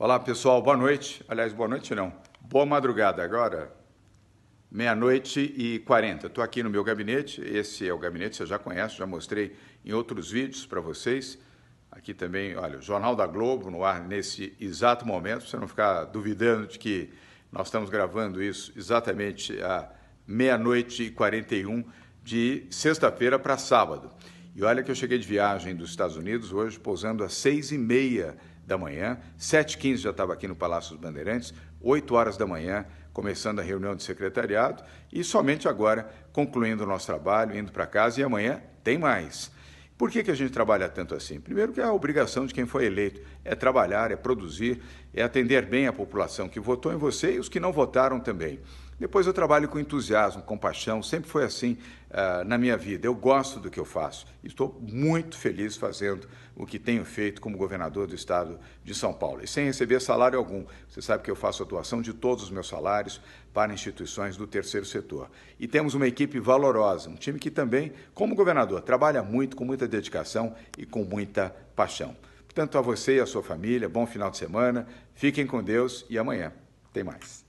Olá, pessoal, boa noite. Aliás, boa noite não. Boa madrugada agora. Meia-noite e quarenta. Estou aqui no meu gabinete. Esse é o gabinete, você já conhece, já mostrei em outros vídeos para vocês. Aqui também, olha, o Jornal da Globo no ar nesse exato momento, para você não ficar duvidando de que nós estamos gravando isso exatamente a meia-noite e quarenta e um de sexta-feira para sábado. E olha que eu cheguei de viagem dos Estados Unidos hoje, pousando às seis e meia da manhã, 7h15 já estava aqui no Palácio dos Bandeirantes, 8 horas da manhã, começando a reunião de secretariado e somente agora concluindo o nosso trabalho, indo para casa e amanhã tem mais. Por que, que a gente trabalha tanto assim? Primeiro, que é a obrigação de quem foi eleito é trabalhar, é produzir, é atender bem a população que votou em você e os que não votaram também. Depois eu trabalho com entusiasmo, com paixão, sempre foi assim uh, na minha vida. Eu gosto do que eu faço. Estou muito feliz fazendo o que tenho feito como governador do estado de São Paulo. E sem receber salário algum. Você sabe que eu faço a doação de todos os meus salários para instituições do terceiro setor. E temos uma equipe valorosa, um time que também, como governador, trabalha muito, com muita dedicação e com muita paixão. Portanto, a você e a sua família, bom final de semana, fiquem com Deus e amanhã tem mais.